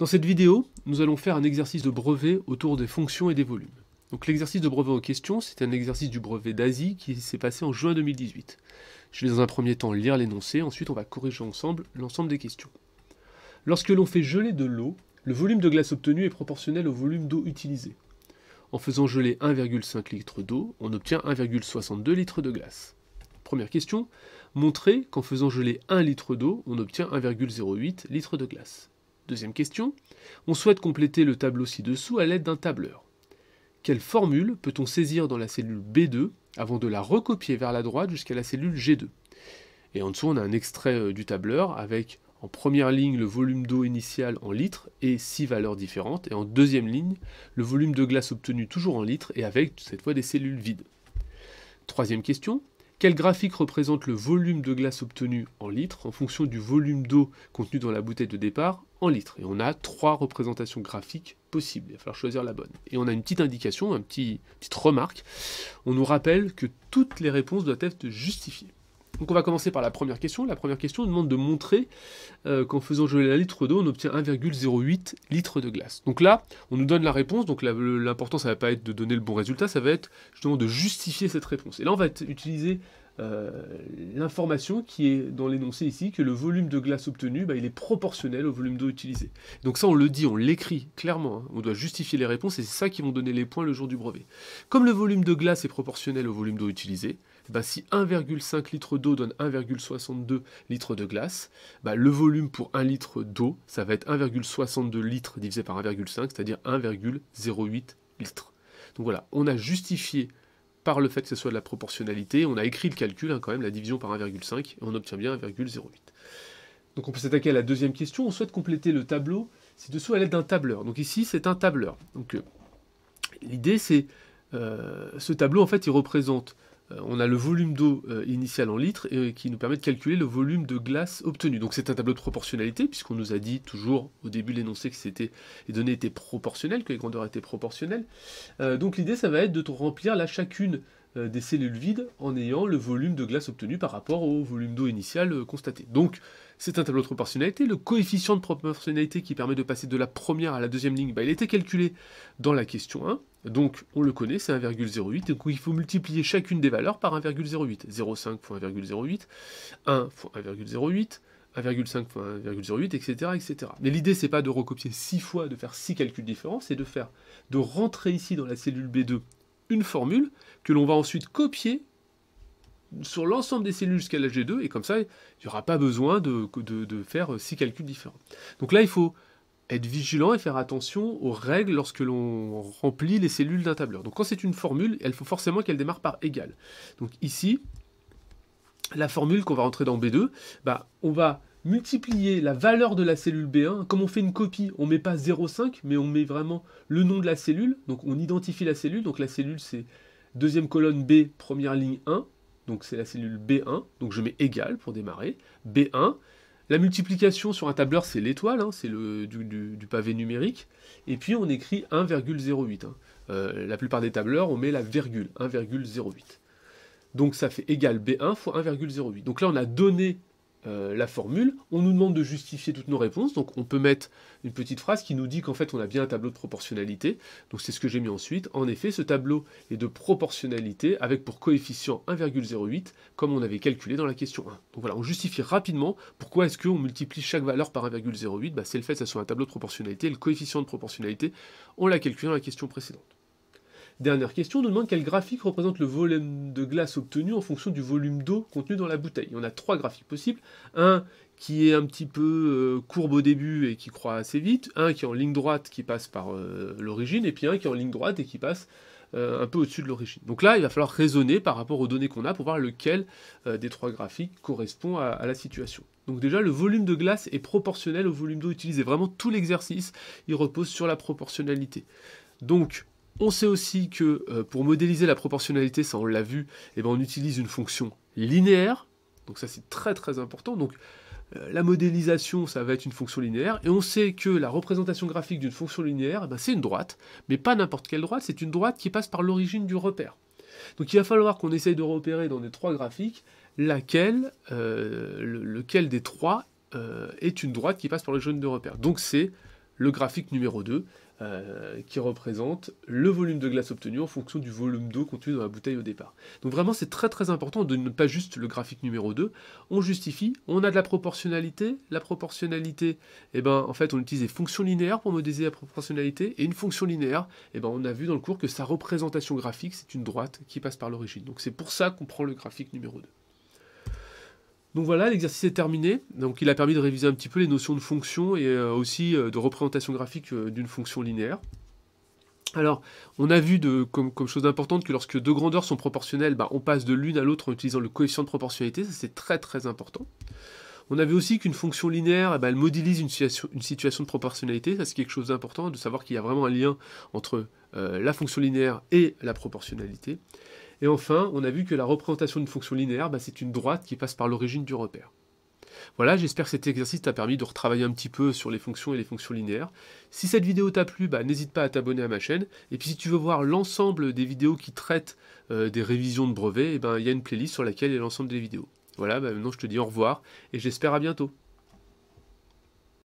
Dans cette vidéo, nous allons faire un exercice de brevet autour des fonctions et des volumes. Donc l'exercice de brevet en question, c'est un exercice du brevet d'Asie qui s'est passé en juin 2018. Je vais dans un premier temps lire l'énoncé, ensuite on va corriger ensemble l'ensemble des questions. Lorsque l'on fait geler de l'eau, le volume de glace obtenu est proportionnel au volume d'eau utilisé. En faisant geler 1,5 litre d'eau, on obtient 1,62 litre de glace. Première question, montrer qu'en faisant geler 1 litre d'eau, on obtient 1,08 litre de glace. Deuxième question, on souhaite compléter le tableau ci-dessous à l'aide d'un tableur. Quelle formule peut-on saisir dans la cellule B2 avant de la recopier vers la droite jusqu'à la cellule G2 Et en dessous, on a un extrait euh, du tableur avec en première ligne le volume d'eau initial en litres et six valeurs différentes, et en deuxième ligne le volume de glace obtenu toujours en litres et avec cette fois des cellules vides. Troisième question, quel graphique représente le volume de glace obtenu en litres en fonction du volume d'eau contenu dans la bouteille de départ en litres Et on a trois représentations graphiques possibles. Il va falloir choisir la bonne. Et on a une petite indication, une petite, petite remarque. On nous rappelle que toutes les réponses doivent être justifiées. Donc on va commencer par la première question. La première question demande de montrer euh, qu'en faisant geler la litre d'eau, on obtient 1,08 litres de glace. Donc là, on nous donne la réponse. Donc l'important, ça ne va pas être de donner le bon résultat, ça va être justement de justifier cette réponse. Et là, on va utiliser euh, l'information qui est dans l'énoncé ici, que le volume de glace obtenu, bah, il est proportionnel au volume d'eau utilisé. Donc ça, on le dit, on l'écrit clairement. Hein. On doit justifier les réponses et c'est ça qui vont donner les points le jour du brevet. Comme le volume de glace est proportionnel au volume d'eau utilisé, bah, si 1,5 litre d'eau donne 1,62 litre de glace, bah, le volume pour 1 litre d'eau, ça va être 1,62 litre divisé par 1,5, c'est-à-dire 1,08 litres. Donc voilà, on a justifié par le fait que ce soit de la proportionnalité, on a écrit le calcul hein, quand même, la division par 1,5, et on obtient bien 1,08. Donc on peut s'attaquer à la deuxième question, on souhaite compléter le tableau, c'est dessous à l'aide d'un tableur. Donc ici c'est un tableur. Donc euh, l'idée c'est, euh, ce tableau en fait il représente euh, on a le volume d'eau euh, initial en litres et euh, qui nous permet de calculer le volume de glace obtenu. Donc c'est un tableau de proportionnalité puisqu'on nous a dit toujours au début l'énoncé que c'était les données étaient proportionnelles, que les grandeurs étaient proportionnelles. donc l'idée ça va être de remplir là chacune des cellules vides en ayant le volume de glace obtenu par rapport au volume d'eau initial constaté. Donc c'est un tableau de proportionnalité. Le coefficient de proportionnalité qui permet de passer de la première à la deuxième ligne, bah, il était calculé dans la question 1. Donc on le connaît, c'est 1,08, donc il faut multiplier chacune des valeurs par 1,08. 0,5 fois 1,08, 1 fois 1,08, 1,5 fois 1,08, etc., etc. Mais l'idée, c'est pas de recopier 6 fois, de faire 6 calculs différents, c'est de faire, de rentrer ici dans la cellule B2 une formule que l'on va ensuite copier sur l'ensemble des cellules jusqu'à la g 2 et comme ça, il n'y aura pas besoin de, de faire 6 calculs différents. Donc là, il faut être vigilant et faire attention aux règles lorsque l'on remplit les cellules d'un tableur. Donc quand c'est une formule, il faut forcément qu'elle démarre par égal. Donc ici, la formule qu'on va rentrer dans B2, bah, on va multiplier la valeur de la cellule B1. Comme on fait une copie, on ne met pas 0,5, mais on met vraiment le nom de la cellule. Donc on identifie la cellule. Donc la cellule, c'est deuxième colonne B, première ligne 1. Donc c'est la cellule B1. Donc je mets égal pour démarrer. B1. La multiplication sur un tableur, c'est l'étoile, hein, c'est le, du, pavé numérique. Et puis on écrit 1,08. Hein. Euh, la plupart des tableurs, on met la virgule, 1,08. Donc ça fait égal B1 fois 1,08. Donc là, on a donné euh, la formule, on nous demande de justifier toutes nos réponses, donc on peut mettre une petite phrase qui nous dit qu'en fait on a bien un tableau de proportionnalité, donc c'est ce que j'ai mis ensuite. En effet, ce tableau est de proportionnalité avec pour coefficient 1,08 comme on avait calculé dans la question 1. Donc voilà, on justifie rapidement pourquoi est-ce qu'on multiplie chaque valeur par 1,08, bah, c'est le fait que ça soit un tableau de proportionnalité, le coefficient de proportionnalité, on l'a calculé dans la question précédente. Dernière question, on nous demande quel graphique représente le volume de glace obtenu en fonction du volume d'eau contenu dans la bouteille. on a trois graphiques possibles. Un qui est un petit peu euh, courbe au début et qui croît assez vite, un qui est en ligne droite qui passe par euh, l'origine, et puis un qui est en ligne droite et qui passe euh, un peu au-dessus de l'origine. Donc là, il va falloir raisonner par rapport aux données qu'on a pour voir lequel des trois graphiques correspond à, à, la situation. Donc déjà, le volume de glace est proportionnel au volume d'eau utilisé. Vraiment, tout l'exercice, il repose sur la proportionnalité. Donc, on sait aussi que euh, pour modéliser la proportionnalité, ça on l'a vu, eh ben, on utilise une fonction linéaire. Donc ça c'est très très important. Donc euh, la modélisation, ça va être une fonction linéaire. Et on sait que la représentation graphique d'une fonction linéaire, eh ben, c'est une droite. Mais pas n'importe quelle droite, c'est une droite qui passe par l'origine du repère. Donc il va falloir qu'on essaye de repérer dans les trois graphiques laquelle, euh, lequel des trois est une droite qui passe par l'origine de repère. Donc c'est le graphique numéro 2 euh, qui représente le volume de glace obtenu en fonction du volume d'eau contenu dans la bouteille au départ. Donc vraiment c'est très très important de ne pas juste le graphique numéro 2, on justifie, on a de la proportionnalité, la proportionnalité, et eh ben, en fait on utilise des fonctions linéaires pour modéliser la proportionnalité, et une fonction linéaire, et eh ben, on a vu dans le cours que sa représentation graphique c'est une droite qui passe par l'origine. Donc c'est pour ça qu'on prend le graphique numéro 2. Donc voilà, l'exercice est terminé. Donc il a permis de réviser un petit peu les notions de fonction et euh, aussi euh, de représentation graphique euh, d'une fonction linéaire. Alors, on a vu comme, chose importante que lorsque deux grandeurs sont proportionnelles, bah, on passe de l'une à l'autre en utilisant le coefficient de proportionnalité, ça c'est très très important. On a vu aussi qu'une fonction linéaire, eh ben, elle modélise une situation, de proportionnalité. Ça, c'est quelque chose d'important, de savoir qu'il y a vraiment un lien entre la fonction linéaire et la proportionnalité. Et enfin, on a vu que la représentation d'une fonction linéaire, bah, c'est une droite qui passe par l'origine du repère. Voilà, j'espère que cet exercice t'a permis de retravailler un petit peu sur les fonctions et les fonctions linéaires. Si cette vidéo t'a plu, bah, n'hésite pas à t'abonner à ma chaîne. Et puis si tu veux voir l'ensemble des vidéos qui traitent euh, des révisions de brevets, eh ben, il y a une playlist sur laquelle est l'ensemble des vidéos. Voilà, bah, maintenant je te dis au revoir et j'espère à bientôt.